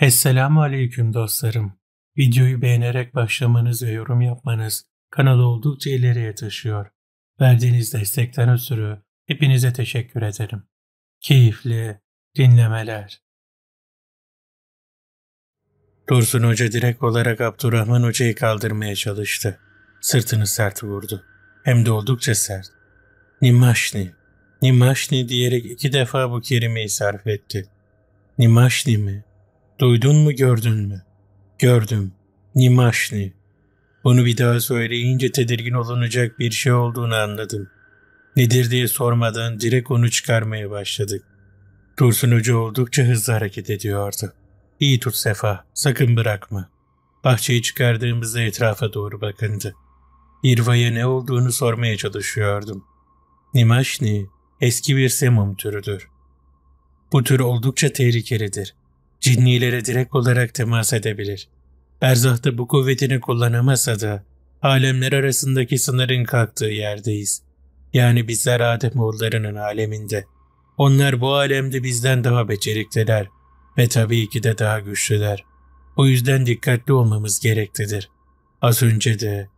Esselamu Aleyküm dostlarım. Videoyu beğenerek başlamanız ve yorum yapmanız kanalı oldukça ileriye taşıyor. Verdiğiniz destekten ötürü hepinize teşekkür ederim. Keyifli dinlemeler. Dursun Hoca direkt olarak Abdurrahman Hoca'yı kaldırmaya çalıştı. Sırtını sert vurdu. Hem de oldukça sert. Nimaşni, Nimaşni diyerek iki defa bu kelimeyi sarf etti. Nimaşni mi? Duydun mu gördün mü? Gördüm. Nimaşni. Bunu bir daha söyleyince tedirgin olunacak bir şey olduğunu anladım. Nedir diye sormadan direkt onu çıkarmaya başladık. Dursun Hoca oldukça hızlı hareket ediyordu. İyi tut Sefa, sakın bırakma. Bahçeyi çıkardığımızda etrafa doğru bakındı. İrva'ya ne olduğunu sormaya çalışıyordum. Nimaşni eski bir semum türüdür. Bu tür oldukça tehlikelidir cinnilere direkt olarak temas edebilir. da bu kuvvetini kullanamasa da alemler arasındaki sınırın kalktığı yerdeyiz. Yani bizler Ademoğullarının aleminde. Onlar bu alemde bizden daha becerikliler ve tabii ki de daha güçlüler. O yüzden dikkatli olmamız gereklidir. Az önce de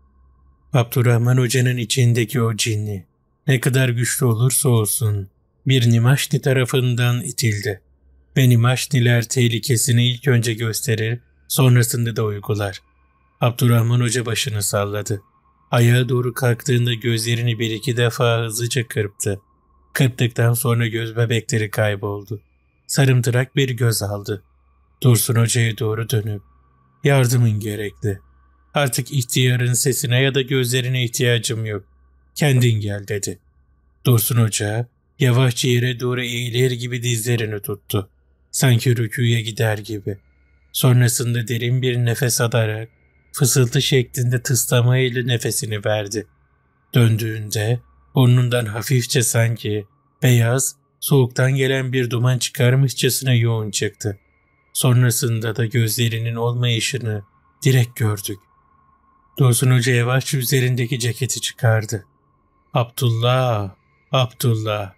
Abdurrahman Hoca'nın içindeki o cinni ne kadar güçlü olursa olsun bir Nimaşti tarafından itildi. Beni Maşniler tehlikesini ilk önce gösterir, sonrasında da uygular. Abdurrahman Hoca başını salladı. Ayağa doğru kalktığında gözlerini bir iki defa hızlıca kırptı. Kırptıktan sonra göz bebekleri kayboldu. Sarımtırak bir göz aldı. Dursun Hoca'ya doğru dönüp, ''Yardımın gerekli. Artık ihtiyarın sesine ya da gözlerine ihtiyacım yok. Kendin gel.'' dedi. Dursun Hoca, yavaşça yere doğru eğilir gibi dizlerini tuttu. Sanki rüküye gider gibi. Sonrasında derin bir nefes alarak fısıltı şeklinde tıslama ile nefesini verdi. Döndüğünde burnundan hafifçe sanki beyaz, soğuktan gelen bir duman çıkarmışçasına yoğun çıktı. Sonrasında da gözlerinin olmayışını direkt gördük. Dursun Hoca yavaşça üzerindeki ceketi çıkardı. Abdullah, Abdullah,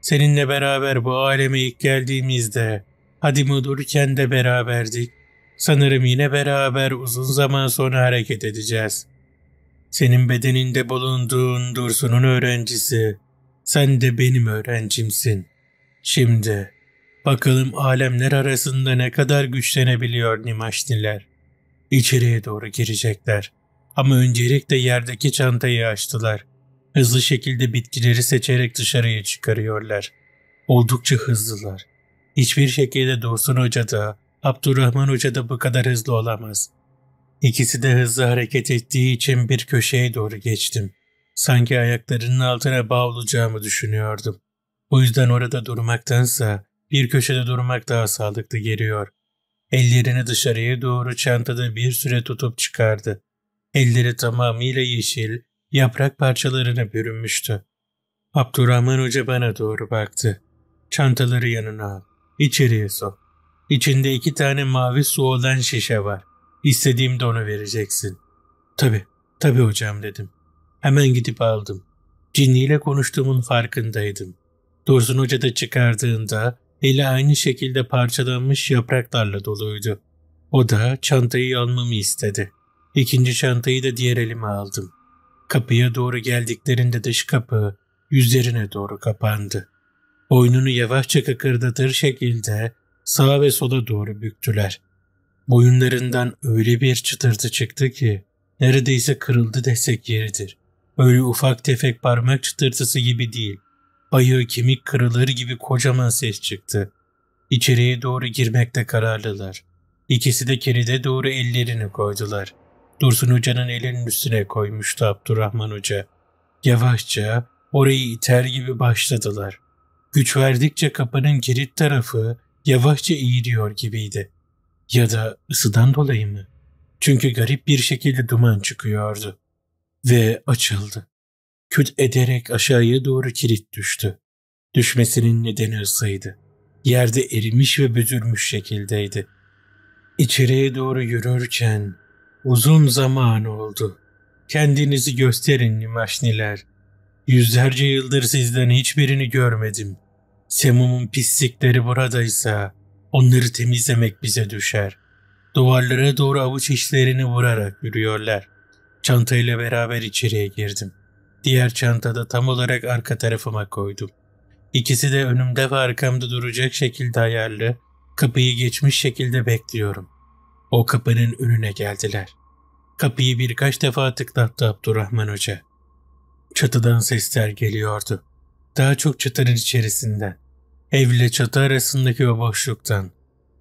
seninle beraber bu aleme ilk geldiğimizde Hadi olurken de beraberdik. Sanırım yine beraber uzun zaman sonra hareket edeceğiz. Senin bedeninde bulunduğun Dursun'un öğrencisi. Sen de benim öğrencimsin. Şimdi bakalım alemler arasında ne kadar güçlenebiliyor Nimaşniler. İçeriye doğru girecekler. Ama öncelikle yerdeki çantayı açtılar. Hızlı şekilde bitkileri seçerek dışarıya çıkarıyorlar. Oldukça hızlılar.'' Hiçbir şekilde Dursun Hoca da, Abdurrahman Hoca da bu kadar hızlı olamaz. İkisi de hızlı hareket ettiği için bir köşeye doğru geçtim. Sanki ayaklarının altına bağ düşünüyordum. Bu yüzden orada durmaktansa bir köşede durmak daha sağlıklı geliyor. Ellerini dışarıya doğru çantada bir süre tutup çıkardı. Elleri tamamıyla yeşil, yaprak parçalarına bürünmüştü. Abdurrahman Hoca bana doğru baktı. Çantaları yanına al. İçeriye sok. İçinde iki tane mavi su olan şişe var. İstediğimde onu vereceksin. Tabi, tabi hocam dedim. Hemen gidip aldım. Cinniyle konuştuğumun farkındaydım. Dursun Hoca da çıkardığında eli aynı şekilde parçalanmış yapraklarla doluydu. O da çantayı almamı istedi. İkinci çantayı da diğer elime aldım. Kapıya doğru geldiklerinde dış kapı yüzlerine doğru kapandı boynunu yavaşça kıkırdatır şekilde sağa ve sola doğru büktüler. Boyunlarından öyle bir çıtırtı çıktı ki neredeyse kırıldı desek yeridir. Öyle ufak tefek parmak çıtırtısı gibi değil. Bayığı kemik kırılır gibi kocaman ses çıktı. İçeriye doğru girmekte kararlılar. İkisi de keride doğru ellerini koydular. Dursun Hoca'nın elinin üstüne koymuştu Abdurrahman Hoca. Yavaşça orayı iter gibi başladılar. Güç verdikçe kapının kilit tarafı yavaşça eğiliyor gibiydi. Ya da ısıdan dolayı mı? Çünkü garip bir şekilde duman çıkıyordu. Ve açıldı. Küt ederek aşağıya doğru kilit düştü. Düşmesinin nedeni ısıydı. Yerde erimiş ve büzülmüş şekildeydi. İçeriye doğru yürürken uzun zaman oldu. Kendinizi gösterin Nimaşniler.'' Yüzlerce yıldır sizden hiçbirini görmedim. Semum'un pislikleri buradaysa onları temizlemek bize düşer. Duvarlara doğru avuç işlerini vurarak yürüyorlar. Çantayla beraber içeriye girdim. Diğer çantada tam olarak arka tarafıma koydum. İkisi de önümde ve arkamda duracak şekilde ayarlı, kapıyı geçmiş şekilde bekliyorum. O kapının önüne geldiler. Kapıyı birkaç defa tıklattı Abdurrahman Hoca. Çatıdan sesler geliyordu. Daha çok çatının içerisinden. Ev ile çatı arasındaki o boşluktan.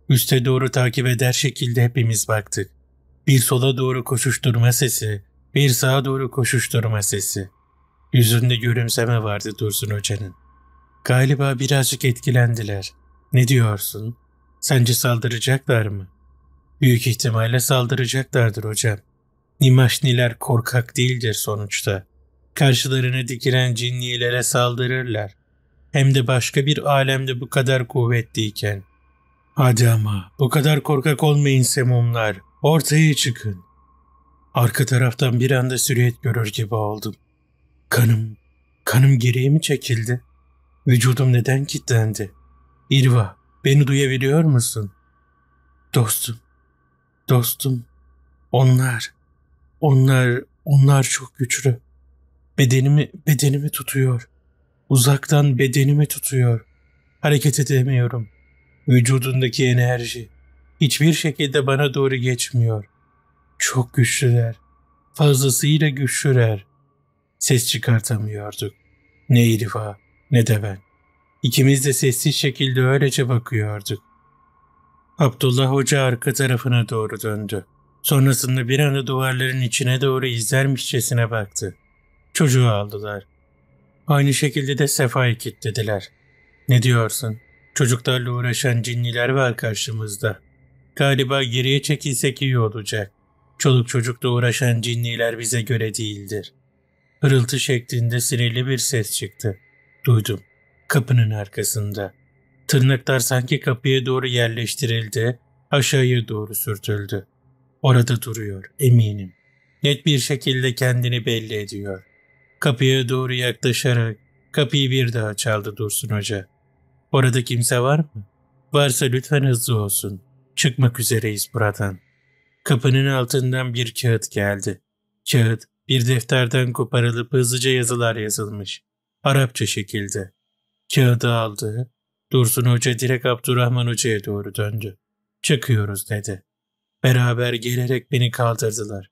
Üste doğru takip eder şekilde hepimiz baktık. Bir sola doğru koşuşturma sesi, bir sağa doğru koşuşturma sesi. Yüzünde gülümseme vardı Dursun Hoca'nın. Galiba birazcık etkilendiler. Ne diyorsun? Sence saldıracaklar mı? Büyük ihtimalle saldıracaklardır hocam. Nimaşniler korkak değildir sonuçta. Karşılarına dikilen cinnilere saldırırlar. Hem de başka bir alemde bu kadar kuvvetliyken. Hadi ama bu kadar korkak olmayın semumlar. Ortaya çıkın. Arka taraftan bir anda sürüyet görür gibi oldum. Kanım, kanım geriye mi çekildi? Vücudum neden kilitlendi? İrva, beni duyabiliyor musun? Dostum, dostum, onlar, onlar, onlar çok güçlü. Bedenimi, bedenimi tutuyor. Uzaktan bedenimi tutuyor. Hareket edemiyorum. Vücudundaki enerji hiçbir şekilde bana doğru geçmiyor. Çok güçlüler. Fazlasıyla güçlüler. Ses çıkartamıyorduk. Ne Elif'a ne de ben. İkimiz de sessiz şekilde öylece bakıyorduk. Abdullah Hoca arka tarafına doğru döndü. Sonrasında bir anda duvarların içine doğru izlermişçesine baktı. Çocuğu aldılar. Aynı şekilde de Sefa'yı kilitlediler. Ne diyorsun? Çocuklarla uğraşan cinniler var karşımızda. Galiba geriye çekilsek iyi olacak. Çoluk çocukla uğraşan cinniler bize göre değildir. Hırıltı şeklinde sinirli bir ses çıktı. Duydum. Kapının arkasında. Tırnaklar sanki kapıya doğru yerleştirildi, aşağıya doğru sürtüldü. Orada duruyor, eminim. Net bir şekilde kendini belli ediyor. Kapıya doğru yaklaşarak kapıyı bir daha çaldı Dursun Hoca. Orada kimse var mı? Varsa lütfen hızlı olsun. Çıkmak üzereyiz buradan. Kapının altından bir kağıt geldi. Kağıt bir defterden koparılıp hızlıca yazılar yazılmış. Arapça şekilde. Kağıdı aldı. Dursun Hoca direkt Abdurrahman Hoca'ya doğru döndü. Çıkıyoruz dedi. Beraber gelerek beni kaldırdılar.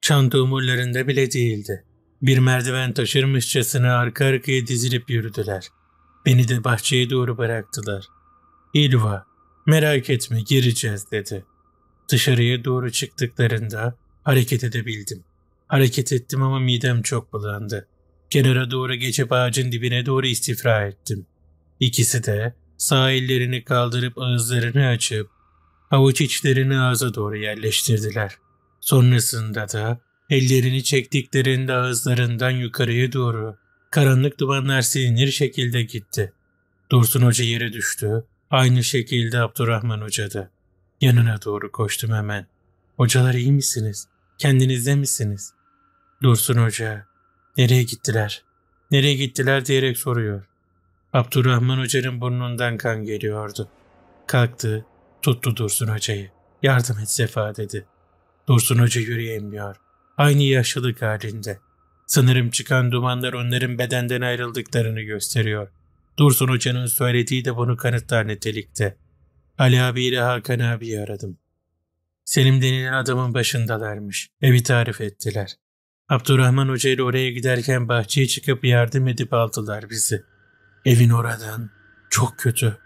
Çanta umurlarında bile değildi. Bir merdiven taşırmışçasına arka arkaya dizilip yürüdüler. Beni de bahçeye doğru bıraktılar. İlva, merak etme gireceğiz dedi. Dışarıya doğru çıktıklarında hareket edebildim. Hareket ettim ama midem çok bulandı. Kenara doğru geçip ağacın dibine doğru istifra ettim. İkisi de sağ ellerini kaldırıp ağızlarını açıp avuç içlerini ağza doğru yerleştirdiler. Sonrasında da Ellerini çektiklerinde ağızlarından yukarıya doğru karanlık dumanlar silinir şekilde gitti. Dursun Hoca yere düştü. Aynı şekilde Abdurrahman Hoca da. Yanına doğru koştum hemen. Hocalar iyi misiniz? Kendinizde misiniz? Dursun Hoca. Nereye gittiler? Nereye gittiler diyerek soruyor. Abdurrahman Hoca'nın burnundan kan geliyordu. Kalktı, tuttu Dursun Hoca'yı. Yardım et Sefa dedi. Dursun Hoca yürüyemiyor aynı yaşlılık halinde. Sanırım çıkan dumanlar onların bedenden ayrıldıklarını gösteriyor. Dursun Hoca'nın söylediği de bunu kanıtlar nitelikte. Ali abi ile Hakan abiyi aradım. Selim denilen adamın başındalarmış. Evi tarif ettiler. Abdurrahman Hoca ile oraya giderken bahçeye çıkıp yardım edip aldılar bizi. Evin oradan çok kötü.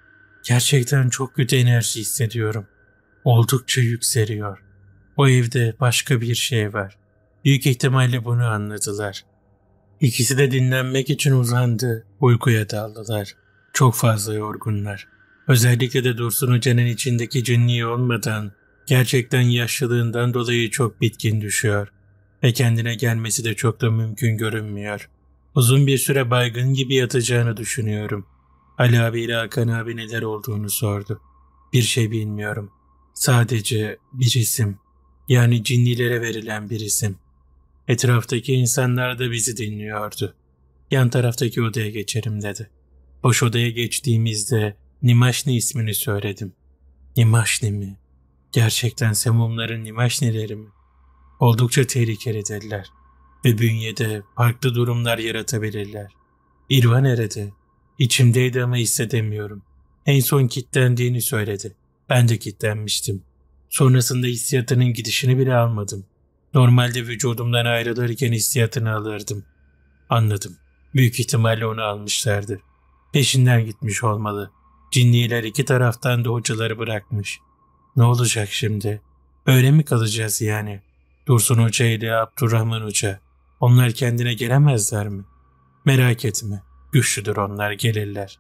Gerçekten çok kötü enerji hissediyorum. Oldukça yükseliyor. O evde başka bir şey var. Büyük ihtimalle bunu anladılar. İkisi de dinlenmek için uzandı, uykuya daldılar. Çok fazla yorgunlar. Özellikle de Dursun Hoca'nın içindeki cinliği olmadan, gerçekten yaşlılığından dolayı çok bitkin düşüyor ve kendine gelmesi de çok da mümkün görünmüyor. Uzun bir süre baygın gibi yatacağını düşünüyorum. Ali abi ile Hakan abi neler olduğunu sordu. Bir şey bilmiyorum. Sadece bir isim. Yani cinnilere verilen bir isim. Etraftaki insanlar da bizi dinliyordu. Yan taraftaki odaya geçerim dedi. Boş odaya geçtiğimizde Nimaşni ismini söyledim. Nimaşni mi? Gerçekten Semumların Nimaşnileri mi? Oldukça tehlikeli dediler. Ve bünyede farklı durumlar yaratabilirler. İrva nerede? İçimdeydi ama hissedemiyorum. En son kitlendiğini söyledi. Ben de kitlenmiştim. Sonrasında hissiyatının gidişini bile almadım. Normalde vücudumdan ayrılırken hissiyatını alırdım. Anladım. Büyük ihtimalle onu almışlardı. Peşinden gitmiş olmalı. Cinniler iki taraftan da hocaları bırakmış. Ne olacak şimdi? Öyle mi kalacağız yani? Dursun Hoca ile Abdurrahman Hoca. Onlar kendine gelemezler mi? Merak etme. Güçlüdür onlar gelirler.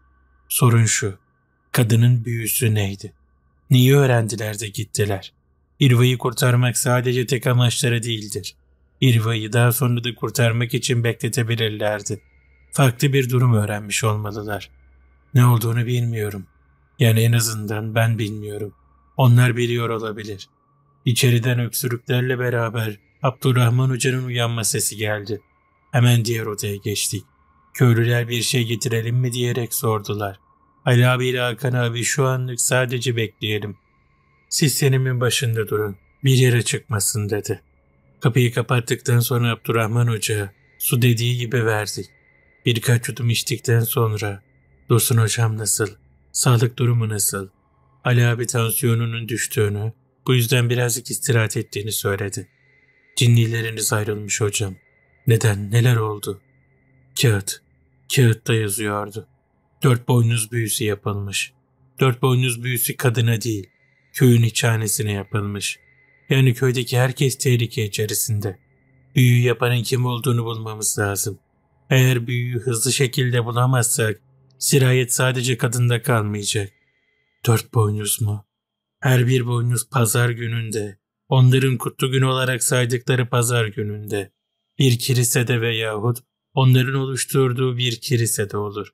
Sorun şu. Kadının büyüsü neydi? Niye öğrendiler de gittiler? İrva'yı kurtarmak sadece tek amaçları değildir. İrva'yı daha sonra da kurtarmak için bekletebilirlerdi. Farklı bir durum öğrenmiş olmalılar. Ne olduğunu bilmiyorum. Yani en azından ben bilmiyorum. Onlar biliyor olabilir. İçeriden öksürüklerle beraber Abdurrahman Hoca'nın uyanma sesi geldi. Hemen diğer odaya geçtik. Köylüler bir şey getirelim mi diyerek sordular. Ali abi ile Hakan abi şu anlık sadece bekleyelim siz senimin başında durun, bir yere çıkmasın dedi. Kapıyı kapattıktan sonra Abdurrahman Hoca su dediği gibi verdi. Birkaç yudum içtikten sonra Dursun Hocam nasıl, sağlık durumu nasıl, Ali abi tansiyonunun düştüğünü, bu yüzden birazcık istirahat ettiğini söyledi. Cinnileriniz ayrılmış hocam. Neden, neler oldu? Kağıt, kağıtta yazıyordu. Dört boynuz büyüsü yapılmış. Dört boynuz büyüsü kadına değil, köyün içhanesine yapılmış. Yani köydeki herkes tehlike içerisinde. Büyüyü yapanın kim olduğunu bulmamız lazım. Eğer büyüyü hızlı şekilde bulamazsak sirayet sadece kadında kalmayacak. Dört boynuz mu? Her bir boynuz pazar gününde, onların kutlu günü olarak saydıkları pazar gününde, bir kilisede veyahut onların oluşturduğu bir kilisede olur.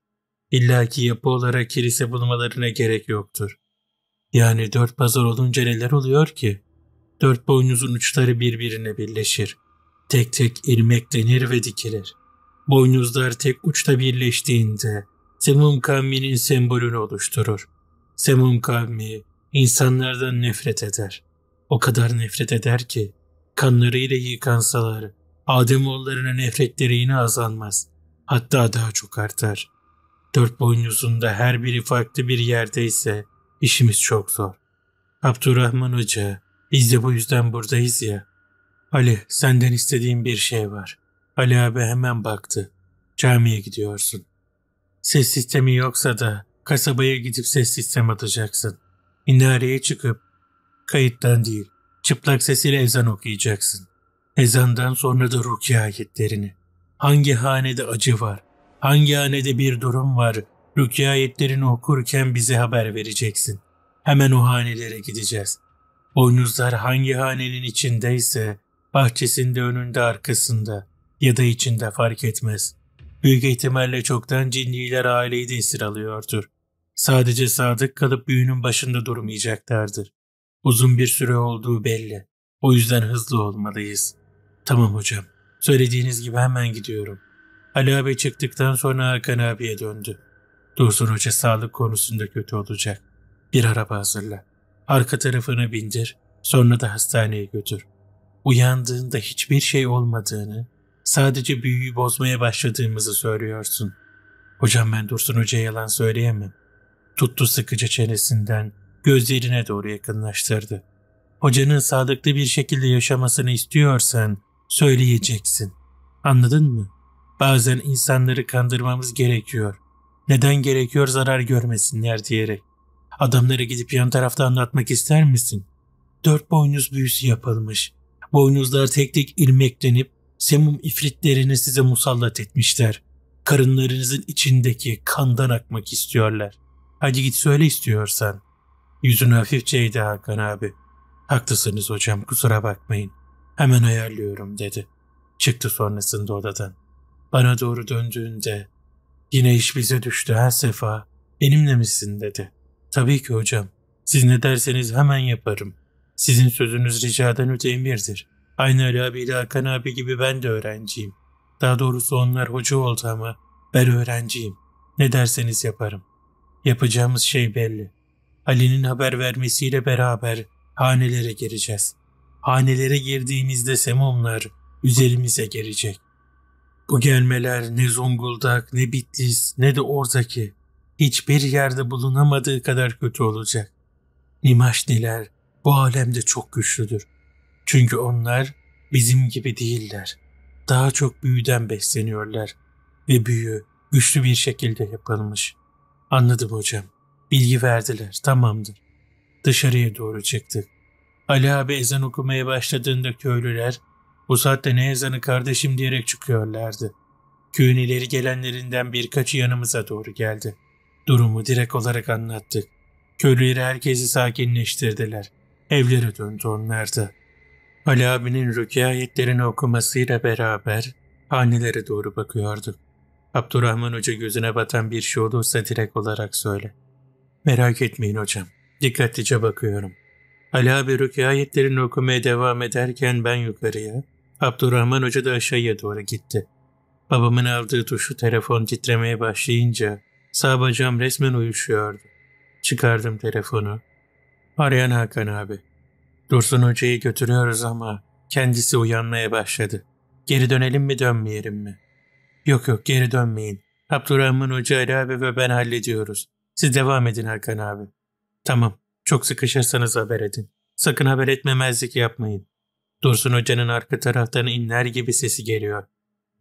İlla ki yapı olarak kilise bulmalarına gerek yoktur. Yani dört pazar olunca neler oluyor ki? Dört boynuzun uçları birbirine birleşir. Tek tek irmeklenir ve dikilir. Boynuzlar tek uçta birleştiğinde Semum kavminin sembolünü oluşturur. Semum kavmi insanlardan nefret eder. O kadar nefret eder ki kanlarıyla yıkansalar Ademoğullarına nefretleri yine azalmaz. Hatta daha çok artar. Dört boynuzunda her biri farklı bir yerdeyse İşimiz çok zor. Abdurrahman Hoca, biz de bu yüzden buradayız ya. Ali, senden istediğim bir şey var. Ali abi hemen baktı. Camiye gidiyorsun. Ses sistemi yoksa da kasabaya gidip ses sistem atacaksın. Minareye çıkıp kayıttan değil, çıplak sesiyle ezan okuyacaksın. Ezandan sonra da rukiye ayetlerini. Hangi hanede acı var, hangi hanede bir durum var, Rükayetlerini okurken bize haber vereceksin. Hemen o hanelere gideceğiz. Boynuzlar hangi hanenin içindeyse, bahçesinde önünde arkasında ya da içinde fark etmez. Büyük ihtimalle çoktan cinliler aileyi de esir alıyordur. Sadece sadık kalıp büyünün başında durmayacaklardır. Uzun bir süre olduğu belli. O yüzden hızlı olmalıyız. Tamam hocam. Söylediğiniz gibi hemen gidiyorum. Ali abi çıktıktan sonra Hakan abiye döndü. Dursun Hoca sağlık konusunda kötü olacak. Bir araba hazırla. Arka tarafını bindir, sonra da hastaneye götür. Uyandığında hiçbir şey olmadığını, sadece büyüyü bozmaya başladığımızı söylüyorsun. Hocam ben Dursun Hoca'ya yalan söyleyemem. Tuttu sıkıcı çenesinden, gözlerine doğru yakınlaştırdı. Hocanın sağlıklı bir şekilde yaşamasını istiyorsan söyleyeceksin. Anladın mı? Bazen insanları kandırmamız gerekiyor. Neden gerekiyor zarar görmesinler diyerek. Adamlara gidip yan tarafta anlatmak ister misin? Dört boynuz büyüsü yapılmış. Boynuzlar tek tek ilmeklenip semum ifritlerini size musallat etmişler. Karınlarınızın içindeki kandan akmak istiyorlar. Hadi git söyle istiyorsan. Yüzünü hafifçe eğdi Hakan abi. Haklısınız hocam kusura bakmayın. Hemen ayarlıyorum dedi. Çıktı sonrasında odadan. Bana doğru döndüğünde Yine iş bize düştü her sefa. Benimle misin dedi. Tabii ki hocam. Siz ne derseniz hemen yaparım. Sizin sözünüz ricadan öte emirdir. Aynı Ali abi ile Hakan abi gibi ben de öğrenciyim. Daha doğrusu onlar hoca oldu ama ben öğrenciyim. Ne derseniz yaparım. Yapacağımız şey belli. Ali'nin haber vermesiyle beraber hanelere gireceğiz. Hanelere girdiğimizde semomlar üzerimize gelecek. Bu gelmeler ne Zonguldak, ne Bitlis, ne de oradaki hiçbir yerde bulunamadığı kadar kötü olacak. Nimaşniler bu alemde çok güçlüdür. Çünkü onlar bizim gibi değiller. Daha çok büyüden besleniyorlar ve büyü güçlü bir şekilde yapılmış. Anladım hocam. Bilgi verdiler, tamamdır. Dışarıya doğru çıktık. Ali abi ezan okumaya başladığında köylüler bu saatte ne ezanı kardeşim diyerek çıkıyorlardı. Köyün ileri gelenlerinden birkaçı yanımıza doğru geldi. Durumu direkt olarak anlattık. Köylüleri herkesi sakinleştirdiler. Evlere döndü onlar da. Ali abinin rükâ ayetlerini okumasıyla beraber hanelere doğru bakıyorduk. Abdurrahman Hoca gözüne batan bir şey olursa direkt olarak söyle. Merak etmeyin hocam. Dikkatlice bakıyorum. Ali abi rükâ ayetlerini okumaya devam ederken ben yukarıya, Abdurrahman Hoca da aşağıya doğru gitti. Babamın aldığı tuşu telefon titremeye başlayınca sağ bacağım resmen uyuşuyordu. Çıkardım telefonu. Arayan Hakan abi. Dursun Hoca'yı götürüyoruz ama kendisi uyanmaya başladı. Geri dönelim mi dönmeyelim mi? Yok yok geri dönmeyin. Abdurrahman Hoca Ali abi ve ben hallediyoruz. Siz devam edin Hakan abi. Tamam çok sıkışırsanız haber edin. Sakın haber etmemezlik yapmayın. Dursun Hoca'nın arka taraftan inler gibi sesi geliyor.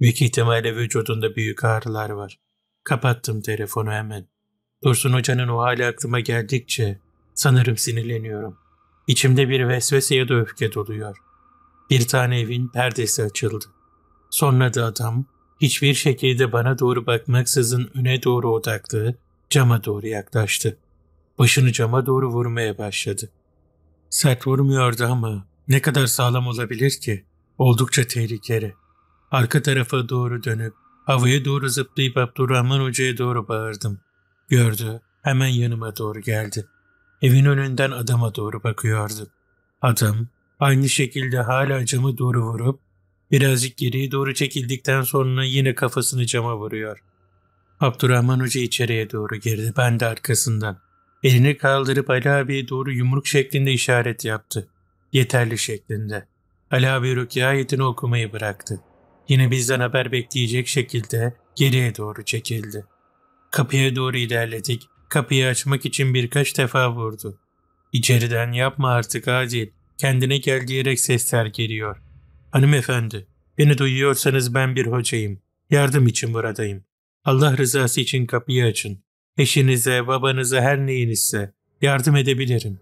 Büyük ihtimalle vücudunda büyük ağrılar var. Kapattım telefonu hemen. Dursun Hoca'nın o hali aklıma geldikçe sanırım sinirleniyorum. İçimde bir vesvese ya da öfke doluyor. Bir tane evin perdesi açıldı. Sonra da adam hiçbir şekilde bana doğru bakmaksızın öne doğru odaklı cama doğru yaklaştı. Başını cama doğru vurmaya başladı. Sert vurmuyordu ama ne kadar sağlam olabilir ki? Oldukça tehlikeli. Arka tarafa doğru dönüp havaya doğru zıplayıp Abdurrahman Hoca'ya doğru bağırdım. Gördü, hemen yanıma doğru geldi. Evin önünden adama doğru bakıyordu. Adam aynı şekilde hala camı doğru vurup birazcık geriye doğru çekildikten sonra yine kafasını cama vuruyor. Abdurrahman Hoca içeriye doğru girdi, ben de arkasından. Elini kaldırıp Ali abiye doğru yumruk şeklinde işaret yaptı yeterli şeklinde. Ali abi Rukiye ayetini okumayı bıraktı. Yine bizden haber bekleyecek şekilde geriye doğru çekildi. Kapıya doğru ilerledik. Kapıyı açmak için birkaç defa vurdu. İçeriden yapma artık acil. Kendine gel diyerek sesler geliyor. Hanımefendi, beni duyuyorsanız ben bir hocayım. Yardım için buradayım. Allah rızası için kapıyı açın. Eşinize, babanıza her neyinizse yardım edebilirim.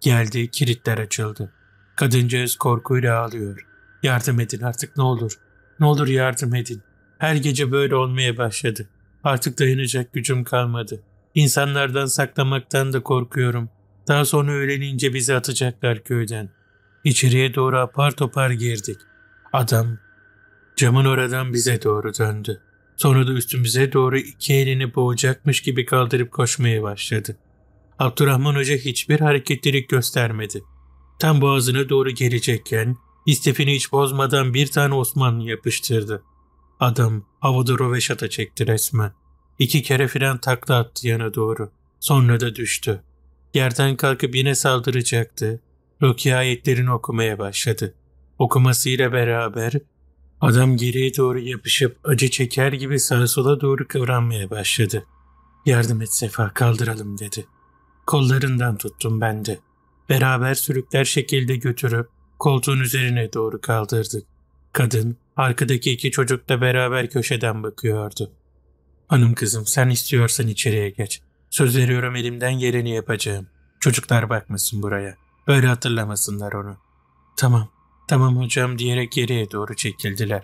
Geldi, kilitler açıldı. Kadıncağız korkuyla ağlıyor. Yardım edin artık ne olur. Ne olur yardım edin. Her gece böyle olmaya başladı. Artık dayanacak gücüm kalmadı. İnsanlardan saklamaktan da korkuyorum. Daha sonra öğlenince bizi atacaklar köyden. İçeriye doğru apar topar girdik. Adam camın oradan bize doğru döndü. Sonra da üstümüze doğru iki elini boğacakmış gibi kaldırıp koşmaya başladı. Abdurrahman Hoca hiçbir hareketlilik göstermedi tam boğazına doğru gelecekken istifini hiç bozmadan bir tane Osman yapıştırdı. Adam havada roveşata çekti resmen. İki kere fren takla attı yana doğru. Sonra da düştü. Yerden kalkıp yine saldıracaktı. Rocky ayetlerini okumaya başladı. Okumasıyla beraber adam geriye doğru yapışıp acı çeker gibi sağa sola doğru kıvranmaya başladı. Yardım et Sefa kaldıralım dedi. Kollarından tuttum ben de. Beraber sürükler şekilde götürüp koltuğun üzerine doğru kaldırdık. Kadın arkadaki iki çocukla beraber köşeden bakıyordu. Hanım kızım sen istiyorsan içeriye geç. Söz veriyorum elimden geleni yapacağım. Çocuklar bakmasın buraya. Böyle hatırlamasınlar onu. Tamam, tamam hocam diyerek geriye doğru çekildiler.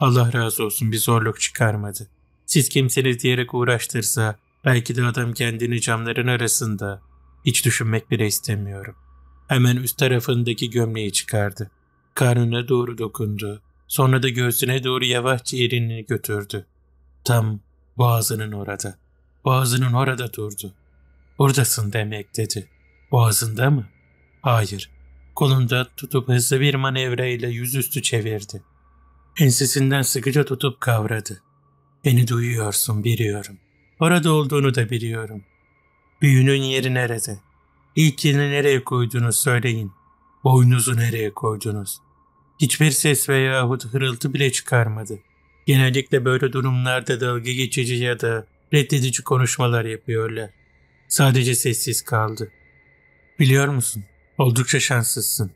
Allah razı olsun bir zorluk çıkarmadı. Siz kimsiniz diyerek uğraştırsa belki de adam kendini camların arasında hiç düşünmek bile istemiyorum. Hemen üst tarafındaki gömleği çıkardı. Karnına doğru dokundu. Sonra da göğsüne doğru yavaşça elini götürdü. Tam boğazının orada. Boğazının orada durdu. Buradasın demek dedi. Boğazında mı? Hayır. Kolunda tutup hızlı bir manevra yüzüstü çevirdi. Ensesinden sıkıca tutup kavradı. Beni duyuyorsun biliyorum. Orada olduğunu da biliyorum. Büyünün yeri nerede? İlkini nereye koyduğunu söyleyin. Boynuzu nereye koydunuz? Hiçbir ses veyahut hırıltı bile çıkarmadı. Genellikle böyle durumlarda dalga geçici ya da reddedici konuşmalar yapıyorlar. Sadece sessiz kaldı. Biliyor musun? Oldukça şanssızsın.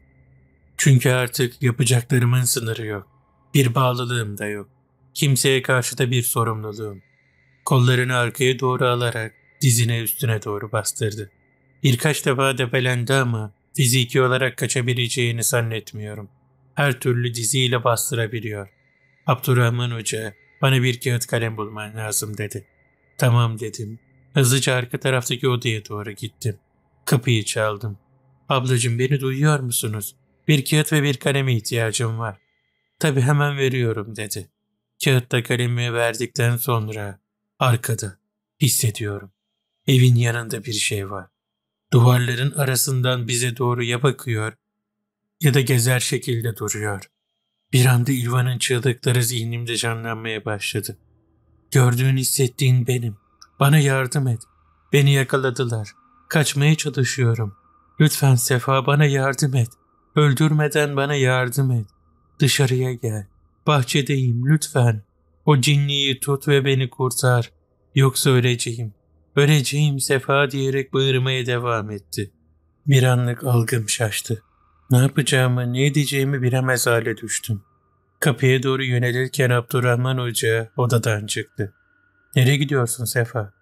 Çünkü artık yapacaklarımın sınırı yok. Bir bağlılığım da yok. Kimseye karşı da bir sorumluluğum. Kollarını arkaya doğru alarak dizine üstüne doğru bastırdı. Birkaç defa debelendi ama fiziki olarak kaçabileceğini zannetmiyorum. Her türlü diziyle bastırabiliyor. Abdurrahman Hoca bana bir kağıt kalem bulman lazım dedi. Tamam dedim. Hızlıca arka taraftaki odaya doğru gittim. Kapıyı çaldım. Ablacım beni duyuyor musunuz? Bir kağıt ve bir kaleme ihtiyacım var. Tabi hemen veriyorum dedi. Kağıtta kalemi verdikten sonra arkada hissediyorum. Evin yanında bir şey var. Duvarların arasından bize doğru ya bakıyor ya da gezer şekilde duruyor. Bir anda İlvan'ın çığlıkları zihnimde canlanmaya başladı. Gördüğün hissettiğin benim. Bana yardım et. Beni yakaladılar. Kaçmaya çalışıyorum. Lütfen Sefa bana yardım et. Öldürmeden bana yardım et. Dışarıya gel. Bahçedeyim lütfen. O cinliyi tut ve beni kurtar. Yoksa öleceğim. Öleceğim sefa diyerek bağırmaya devam etti. Bir anlık algım şaştı. Ne yapacağımı, ne edeceğimi bilemez hale düştüm. Kapıya doğru yönelirken Abdurrahman Hoca odadan çıktı. Nereye gidiyorsun Sefa?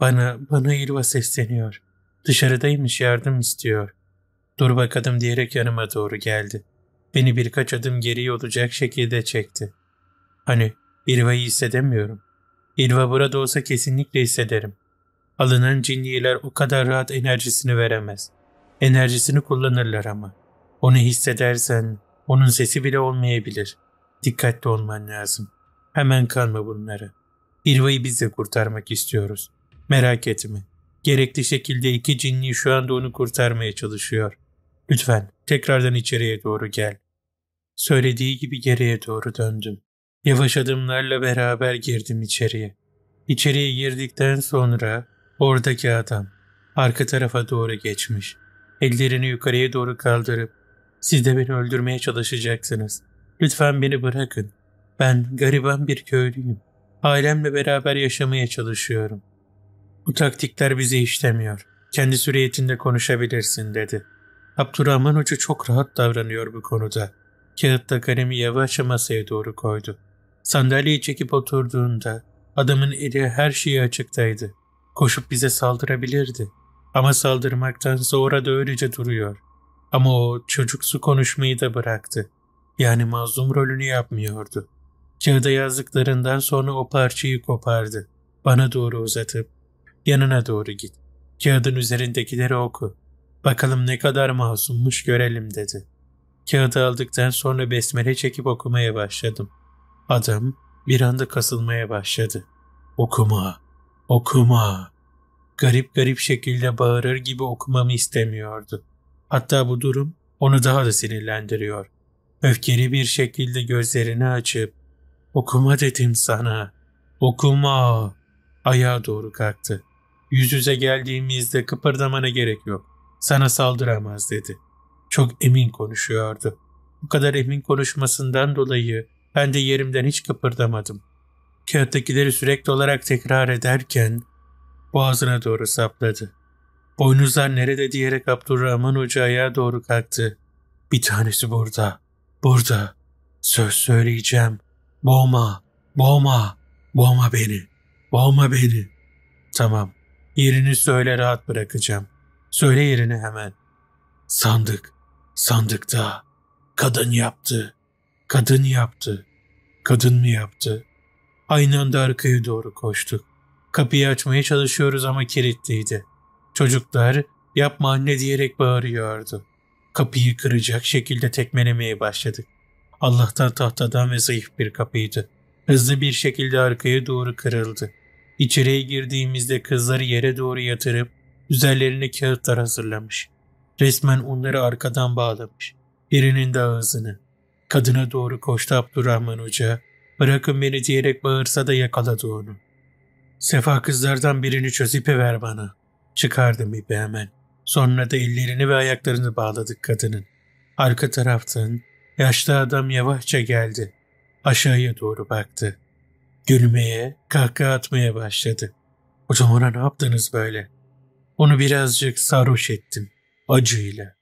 Bana, bana İlva sesleniyor. Dışarıdaymış yardım istiyor. Dur bakalım diyerek yanıma doğru geldi. Beni birkaç adım geriye olacak şekilde çekti. Hani İlva'yı hissedemiyorum. İlva burada olsa kesinlikle hissederim. Alınan cinniler o kadar rahat enerjisini veremez. Enerjisini kullanırlar ama. Onu hissedersen onun sesi bile olmayabilir. Dikkatli olman lazım. Hemen kanma bunları. Irva'yı biz de kurtarmak istiyoruz. Merak etme. Gerekli şekilde iki cinni şu anda onu kurtarmaya çalışıyor. Lütfen tekrardan içeriye doğru gel. Söylediği gibi geriye doğru döndüm. Yavaş adımlarla beraber girdim içeriye. İçeriye girdikten sonra Oradaki adam arka tarafa doğru geçmiş. Ellerini yukarıya doğru kaldırıp siz de beni öldürmeye çalışacaksınız. Lütfen beni bırakın. Ben gariban bir köylüyüm. Ailemle beraber yaşamaya çalışıyorum. Bu taktikler bizi işlemiyor. Kendi süreyetinde konuşabilirsin dedi. Abdurrahman Hoca çok rahat davranıyor bu konuda. Kağıtta kalemi yavaşça masaya doğru koydu. Sandalyeyi çekip oturduğunda adamın eli her şeyi açıktaydı. Koşup bize saldırabilirdi. Ama saldırmaktan sonra da öylece duruyor. Ama o çocuksu konuşmayı da bıraktı. Yani mazlum rolünü yapmıyordu. Kağıda yazdıklarından sonra o parçayı kopardı. Bana doğru uzatıp yanına doğru git. Kağıdın üzerindekileri oku. Bakalım ne kadar masummuş görelim dedi. Kağıdı aldıktan sonra besmele çekip okumaya başladım. Adam bir anda kasılmaya başladı. Okuma, Okuma. Garip garip şekilde bağırır gibi okumamı istemiyordu. Hatta bu durum onu daha da sinirlendiriyor. Öfkeli bir şekilde gözlerini açıp okuma dedim sana. Okuma. Ayağa doğru kalktı. Yüz yüze geldiğimizde kıpırdamana gerek yok. Sana saldıramaz dedi. Çok emin konuşuyordu. Bu kadar emin konuşmasından dolayı ben de yerimden hiç kıpırdamadım. Kağıttakileri sürekli olarak tekrar ederken boğazına doğru sapladı. Boynuzlar nerede diyerek Abdurrahman Hoca ayağa doğru kalktı. Bir tanesi burada, burada. Söz söyleyeceğim. Boğma, boğma, boğma beni, boğma beni. Tamam, yerini söyle rahat bırakacağım. Söyle yerini hemen. Sandık, sandıkta. Kadın yaptı, kadın yaptı. Kadın mı yaptı? Aynı anda arkaya doğru koştuk. Kapıyı açmaya çalışıyoruz ama kilitliydi. Çocuklar yapma anne diyerek bağırıyordu. Kapıyı kıracak şekilde tekmelemeye başladık. Allah'tan tahtadan ve zayıf bir kapıydı. Hızlı bir şekilde arkaya doğru kırıldı. İçeriye girdiğimizde kızları yere doğru yatırıp üzerlerine kağıtlar hazırlamış. Resmen onları arkadan bağlamış. Birinin de ağzını. Kadına doğru koştu Abdurrahman Hoca Bırakın beni diyerek bağırsa da yakaladı onu. Sefa kızlardan birini çözüp ver bana. Çıkardım ipi hemen. Sonra da ellerini ve ayaklarını bağladık kadının. Arka taraftan yaşlı adam yavaşça geldi. Aşağıya doğru baktı. Gülmeye, kahkaha atmaya başladı. O ona ne yaptınız böyle? Onu birazcık sarhoş ettim. Acıyla.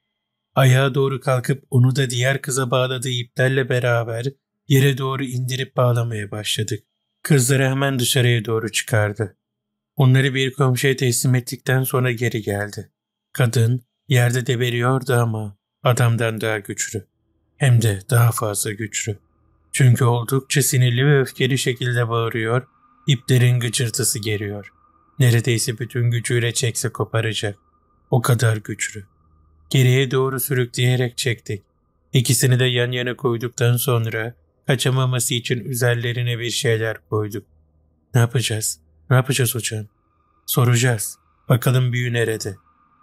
Ayağa doğru kalkıp onu da diğer kıza bağladığı iplerle beraber Yere doğru indirip bağlamaya başladık. Kızları hemen dışarıya doğru çıkardı. Onları bir komşuya teslim ettikten sonra geri geldi. Kadın yerde deberiyordu ama adamdan daha güçlü. Hem de daha fazla güçlü. Çünkü oldukça sinirli ve öfkeli şekilde bağırıyor, iplerin gıcırtısı geliyor. Neredeyse bütün gücüyle çekse koparacak. O kadar güçlü. Geriye doğru sürükleyerek çektik. İkisini de yan yana koyduktan sonra Kaçamaması için üzerlerine bir şeyler koyduk. Ne yapacağız? Ne yapacağız hocam? Soracağız. Bakalım büyü nerede?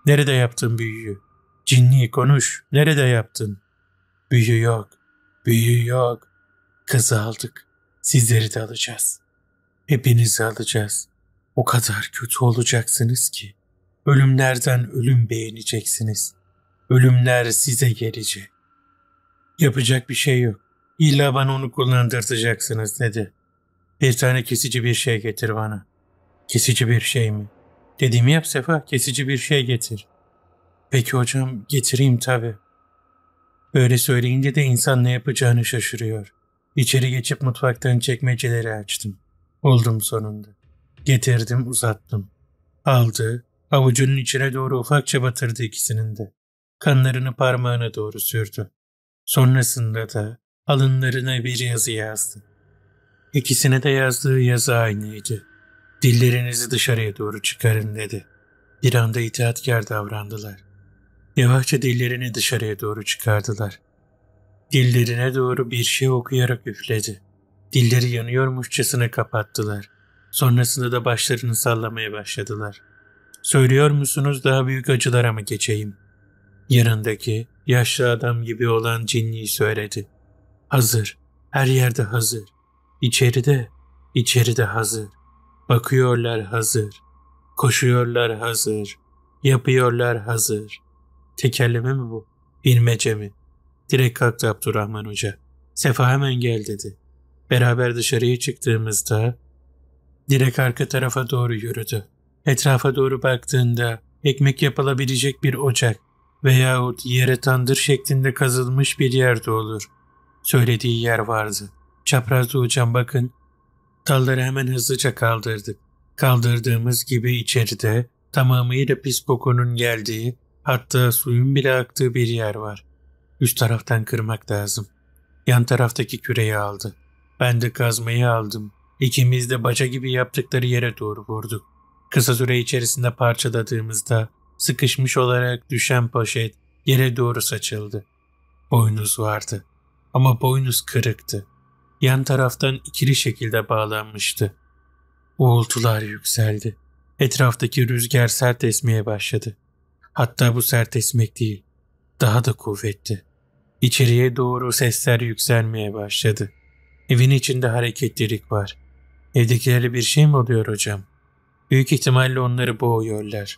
Nerede yaptın büyüyü? Cinni konuş. Nerede yaptın? Büyü yok. Büyü yok. Kızı aldık. Sizleri de alacağız. Hepinizi alacağız. O kadar kötü olacaksınız ki. Ölümlerden ölüm beğeneceksiniz. Ölümler size gelecek. Yapacak bir şey yok. İlla bana onu kullandıracaksınız dedi. Bir tane kesici bir şey getir bana. Kesici bir şey mi? Dediğimi yap Sefa, kesici bir şey getir. Peki hocam, getireyim tabi. Böyle söyleyince de insan ne yapacağını şaşırıyor. İçeri geçip mutfaktan çekmeceleri açtım. Buldum sonunda. Getirdim uzattım. Aldı, avucunun içine doğru ufakça batırdı ikisinin de. Kanlarını parmağına doğru sürdü. Sonrasında da alınlarına bir yazı yazdı. İkisine de yazdığı yazı aynıydı. Dillerinizi dışarıya doğru çıkarın dedi. Bir anda itaatkar davrandılar. Yavaşça dillerini dışarıya doğru çıkardılar. Dillerine doğru bir şey okuyarak üfledi. Dilleri yanıyormuşçasına kapattılar. Sonrasında da başlarını sallamaya başladılar. Söylüyor musunuz daha büyük acılara mı geçeyim? Yanındaki yaşlı adam gibi olan cinni söyledi. Hazır, her yerde hazır. İçeride, içeride hazır. Bakıyorlar hazır. Koşuyorlar hazır. Yapıyorlar hazır. Tekerleme mi bu? Bilmece mi? Direkt kalktı Abdurrahman Hoca. Sefa hemen gel dedi. Beraber dışarıya çıktığımızda direkt arka tarafa doğru yürüdü. Etrafa doğru baktığında ekmek yapılabilecek bir ocak veyahut yere tandır şeklinde kazılmış bir yerde olur. Söylediği yer vardı. Çaprazda uçan bakın. Dalları hemen hızlıca kaldırdık. Kaldırdığımız gibi içeride tamamıyla pis kokunun geldiği hatta suyun bile aktığı bir yer var. Üst taraftan kırmak lazım. Yan taraftaki küreyi aldı. Ben de kazmayı aldım. İkimiz de baca gibi yaptıkları yere doğru vurduk. Kısa süre içerisinde parçaladığımızda sıkışmış olarak düşen poşet yere doğru saçıldı. Boynuz vardı ama boynuz kırıktı. Yan taraftan ikili şekilde bağlanmıştı. Uğultular yükseldi. Etraftaki rüzgar sert esmeye başladı. Hatta bu sert esmek değil, daha da kuvvetti. İçeriye doğru sesler yükselmeye başladı. Evin içinde hareketlilik var. Evdekilerle bir şey mi oluyor hocam? Büyük ihtimalle onları boğuyorlar.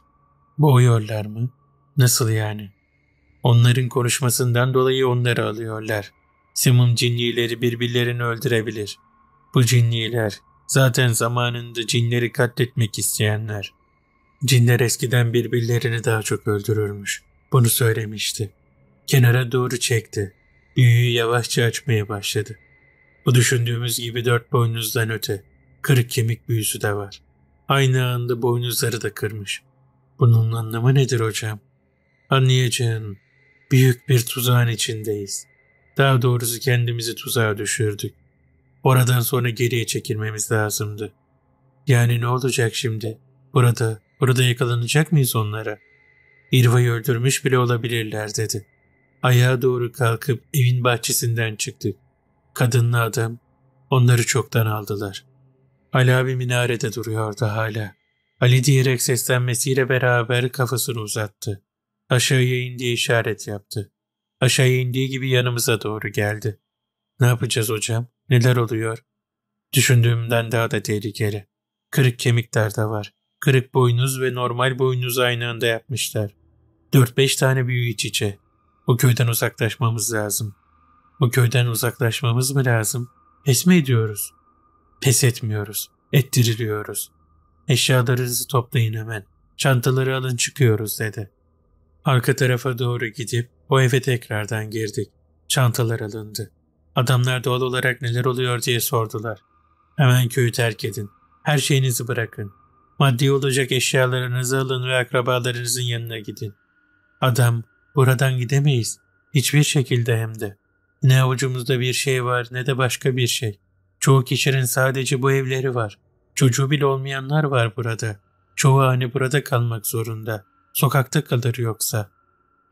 Boğuyorlar mı? Nasıl yani? Onların konuşmasından dolayı onları alıyorlar. Simum cinnileri birbirlerini öldürebilir. Bu cinniler zaten zamanında cinleri katletmek isteyenler. Cinler eskiden birbirlerini daha çok öldürürmüş. Bunu söylemişti. Kenara doğru çekti. Büyüyü yavaşça açmaya başladı. Bu düşündüğümüz gibi dört boynuzdan öte. Kırık kemik büyüsü de var. Aynı anda boynuzları da kırmış. Bunun anlamı nedir hocam? Anlayacağın büyük bir tuzağın içindeyiz. Daha doğrusu kendimizi tuzağa düşürdük. Oradan sonra geriye çekilmemiz lazımdı. Yani ne olacak şimdi? Burada, burada yakalanacak mıyız onlara? İrva'yı öldürmüş bile olabilirler dedi. Ayağa doğru kalkıp evin bahçesinden çıktık. Kadınla adam onları çoktan aldılar. Ali abi minarede duruyordu hala. Ali diyerek seslenmesiyle beraber kafasını uzattı. Aşağıya in işaret yaptı. Aşağı indiği gibi yanımıza doğru geldi. Ne yapacağız hocam? Neler oluyor? Düşündüğümden daha da tehlikeli. Kırık kemikler de var. Kırık boynuz ve normal boynuz aynı anda yapmışlar. 4-5 tane büyü iç içe. Bu köyden uzaklaşmamız lazım. Bu köyden uzaklaşmamız mı lazım? Pes mi ediyoruz? Pes etmiyoruz. Ettiriliyoruz. Eşyalarınızı toplayın hemen. Çantaları alın çıkıyoruz dedi. Arka tarafa doğru gidip o eve tekrardan girdik. Çantalar alındı. Adamlar doğal olarak neler oluyor diye sordular. Hemen köyü terk edin. Her şeyinizi bırakın. Maddi olacak eşyalarınızı alın ve akrabalarınızın yanına gidin. Adam, buradan gidemeyiz. Hiçbir şekilde hem de. Ne avucumuzda bir şey var ne de başka bir şey. Çoğu kişinin sadece bu evleri var. Çocuğu bile olmayanlar var burada. Çoğu hani burada kalmak zorunda. Sokakta kalır yoksa.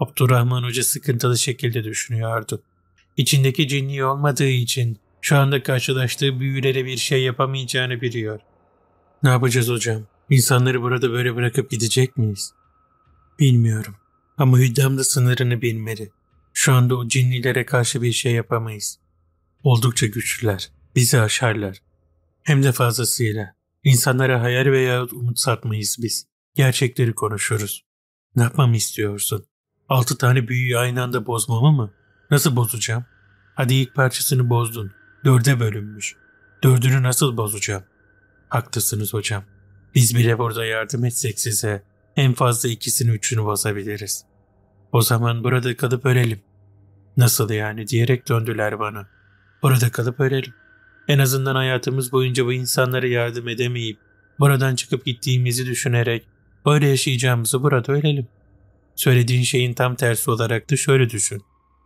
Abdurrahman Hoca sıkıntılı şekilde düşünüyordu. İçindeki cinni olmadığı için şu anda karşılaştığı büyülere bir şey yapamayacağını biliyor. Ne yapacağız hocam? İnsanları burada böyle bırakıp gidecek miyiz? Bilmiyorum ama hüddam da sınırını bilmeli. Şu anda o cinlilere karşı bir şey yapamayız. Oldukça güçlüler, bizi aşarlar. Hem de fazlasıyla. İnsanlara hayal veya umut satmayız biz. Gerçekleri konuşuruz. Ne yapmamı istiyorsun? Altı tane büyüyü aynı anda bozmama mı? Nasıl bozacağım? Hadi ilk parçasını bozdun. Dörde bölünmüş. Dördünü nasıl bozacağım? Haklısınız hocam. Biz bile burada yardım etsek size en fazla ikisini üçünü bozabiliriz. O zaman burada kalıp ölelim. Nasıl yani diyerek döndüler bana. Burada kalıp ölelim. En azından hayatımız boyunca bu insanlara yardım edemeyip buradan çıkıp gittiğimizi düşünerek böyle yaşayacağımızı burada ölelim.'' Söylediğin şeyin tam tersi olarak da şöyle düşün.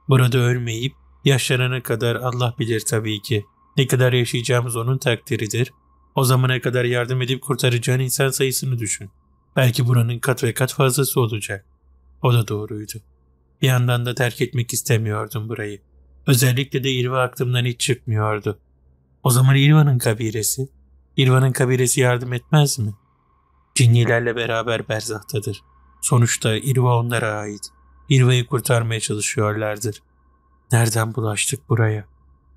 Burada ölmeyip yaşlanana kadar Allah bilir tabii ki. Ne kadar yaşayacağımız onun takdiridir. O zamana kadar yardım edip kurtaracağın insan sayısını düşün. Belki buranın kat ve kat fazlası olacak. O da doğruydu. Bir yandan da terk etmek istemiyordum burayı. Özellikle de İrva aklımdan hiç çıkmıyordu. O zaman İrva'nın kabiresi? İrva'nın kabiresi yardım etmez mi? Cinnilerle beraber berzahtadır.'' Sonuçta İrva onlara ait. İrva'yı kurtarmaya çalışıyorlardır. Nereden bulaştık buraya?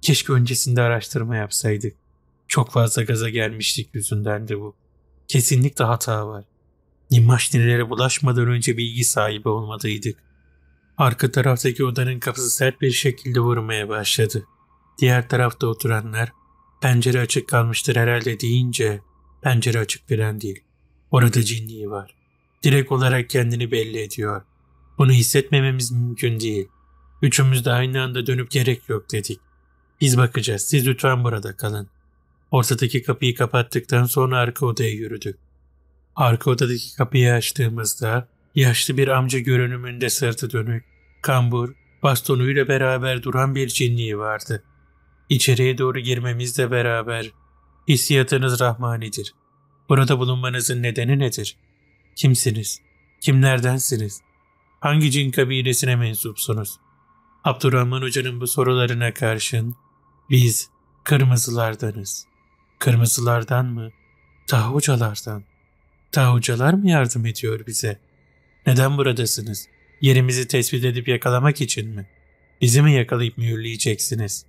Keşke öncesinde araştırma yapsaydık. Çok fazla gaza gelmiştik yüzünden de bu. Kesinlikle hata var. Nimaş bulaşmadan önce bilgi sahibi olmadıydık. Arka taraftaki odanın kapısı sert bir şekilde vurmaya başladı. Diğer tarafta oturanlar pencere açık kalmıştır herhalde deyince pencere açık veren değil. Orada cinliği var direkt olarak kendini belli ediyor. Bunu hissetmememiz mümkün değil. Üçümüz de aynı anda dönüp gerek yok dedik. Biz bakacağız, siz lütfen burada kalın. Ortadaki kapıyı kapattıktan sonra arka odaya yürüdük. Arka odadaki kapıyı açtığımızda yaşlı bir amca görünümünde sırtı dönük, kambur, bastonuyla beraber duran bir cinliği vardı. İçeriye doğru girmemizle beraber hissiyatınız rahmanidir. Burada bulunmanızın nedeni nedir? Kimsiniz? Kimlerdensiniz? Hangi cin kabilesine mensupsunuz? Abdurrahman Hoca'nın bu sorularına karşın biz kırmızılardanız. Kırmızılardan mı? Ta hocalardan. Ta hocalar mı yardım ediyor bize? Neden buradasınız? Yerimizi tespit edip yakalamak için mi? Bizi mi yakalayıp mühürleyeceksiniz?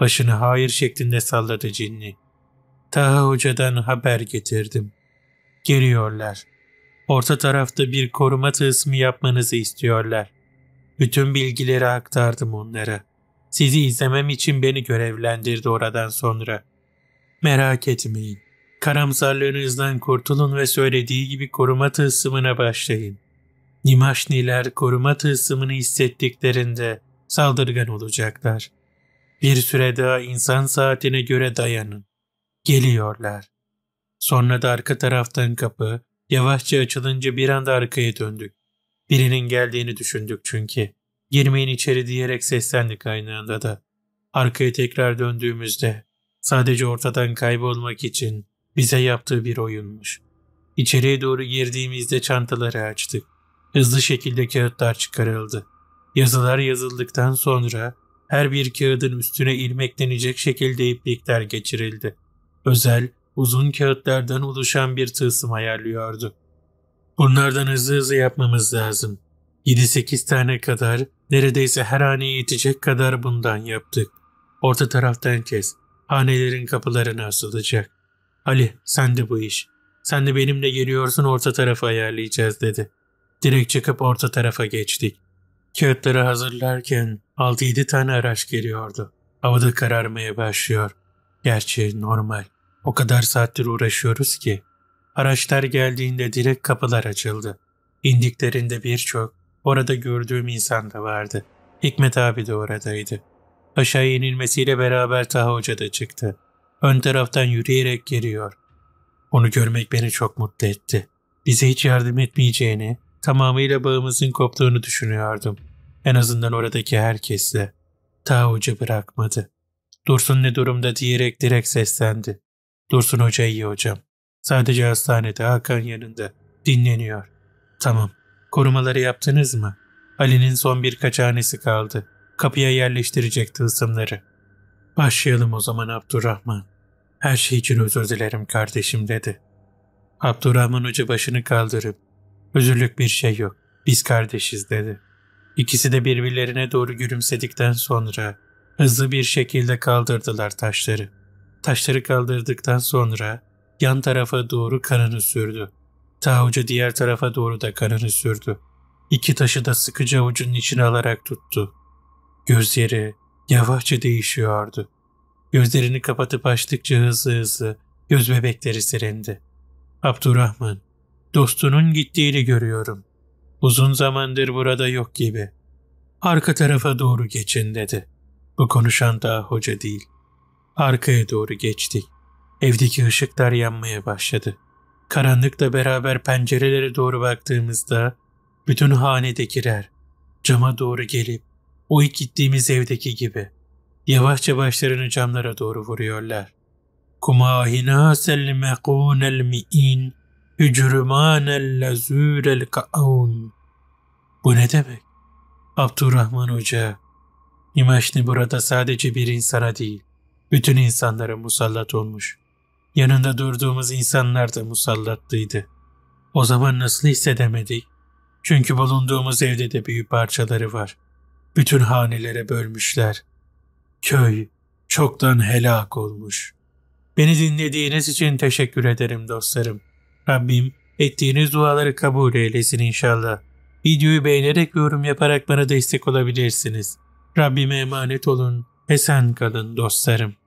Başını hayır şeklinde salladı cinni. Taha hocadan haber getirdim. Geliyorlar.'' Orta tarafta bir koruma tısmı yapmanızı istiyorlar. Bütün bilgileri aktardım onlara. Sizi izlemem için beni görevlendirdi oradan sonra. Merak etmeyin. Karamsarlığınızdan kurtulun ve söylediği gibi koruma tılsımına başlayın. Nimaşniler koruma tılsımını hissettiklerinde saldırgan olacaklar. Bir süre daha insan saatine göre dayanın. Geliyorlar. Sonra da arka taraftan kapı, Yavaşça açılınca bir anda arkaya döndük. Birinin geldiğini düşündük çünkü. Girmeyin içeri diyerek seslendik aynı anda da. Arkaya tekrar döndüğümüzde sadece ortadan kaybolmak için bize yaptığı bir oyunmuş. İçeriye doğru girdiğimizde çantaları açtık. Hızlı şekilde kağıtlar çıkarıldı. Yazılar yazıldıktan sonra her bir kağıdın üstüne ilmeklenecek şekilde iplikler geçirildi. Özel uzun kağıtlardan oluşan bir tılsım ayarlıyordu. Bunlardan hızlı hızlı yapmamız lazım. 7-8 tane kadar, neredeyse her haneye yetecek kadar bundan yaptık. Orta taraftan kes. Hanelerin kapılarını asılacak. Ali sen de bu iş. Sen de benimle geliyorsun orta tarafa ayarlayacağız dedi. Direkt çıkıp orta tarafa geçtik. Kağıtları hazırlarken 6-7 tane araç geliyordu. Havada kararmaya başlıyor. Gerçi normal. O kadar saattir uğraşıyoruz ki. Araçlar geldiğinde direkt kapılar açıldı. İndiklerinde birçok, orada gördüğüm insan da vardı. Hikmet abi de oradaydı. Aşağı inilmesiyle beraber Taha Hoca da çıktı. Ön taraftan yürüyerek geliyor. Onu görmek beni çok mutlu etti. Bize hiç yardım etmeyeceğini, tamamıyla bağımızın koptuğunu düşünüyordum. En azından oradaki herkesle. Taha Hoca bırakmadı. Dursun ne durumda diyerek direkt seslendi. Dursun Hoca iyi hocam. Sadece hastanede Hakan yanında. Dinleniyor. Tamam. Korumaları yaptınız mı? Ali'nin son birkaç hanesi kaldı. Kapıya yerleştirecekti ısımları. Başlayalım o zaman Abdurrahman. Her şey için özür dilerim kardeşim dedi. Abdurrahman Hoca başını kaldırıp özürlük bir şey yok biz kardeşiz dedi. İkisi de birbirlerine doğru gülümsedikten sonra hızlı bir şekilde kaldırdılar taşları. Taşları kaldırdıktan sonra yan tarafa doğru kanını sürdü. Ta diğer tarafa doğru da kanını sürdü. İki taşı da sıkıca avucunun içine alarak tuttu. Gözleri yavaşça değişiyordu. Gözlerini kapatıp açtıkça hızlı hızlı göz bebekleri serindi. Abdurrahman, dostunun gittiğini görüyorum. Uzun zamandır burada yok gibi. Arka tarafa doğru geçin dedi. Bu konuşan daha hoca değil.'' Arkaya doğru geçtik. Evdeki ışıklar yanmaya başladı. Karanlıkla beraber pencerelere doğru baktığımızda bütün girer, cama doğru gelip o ilk gittiğimiz evdeki gibi yavaşça başlarını camlara doğru vuruyorlar. Kumahina selmekûn el mi'in hücrümân el kaun. Bu ne demek? Abdurrahman Hoca, İmaçni burada sadece bir insana değil, bütün insanlara musallat olmuş. Yanında durduğumuz insanlar da musallattıydı. O zaman nasıl hissedemedik? Çünkü bulunduğumuz evde de büyük parçaları var. Bütün hanelere bölmüşler. Köy çoktan helak olmuş. Beni dinlediğiniz için teşekkür ederim dostlarım. Rabbim ettiğiniz duaları kabul eylesin inşallah. Videoyu beğenerek yorum yaparak bana destek olabilirsiniz. Rabbime emanet olun, esen kalın dostlarım.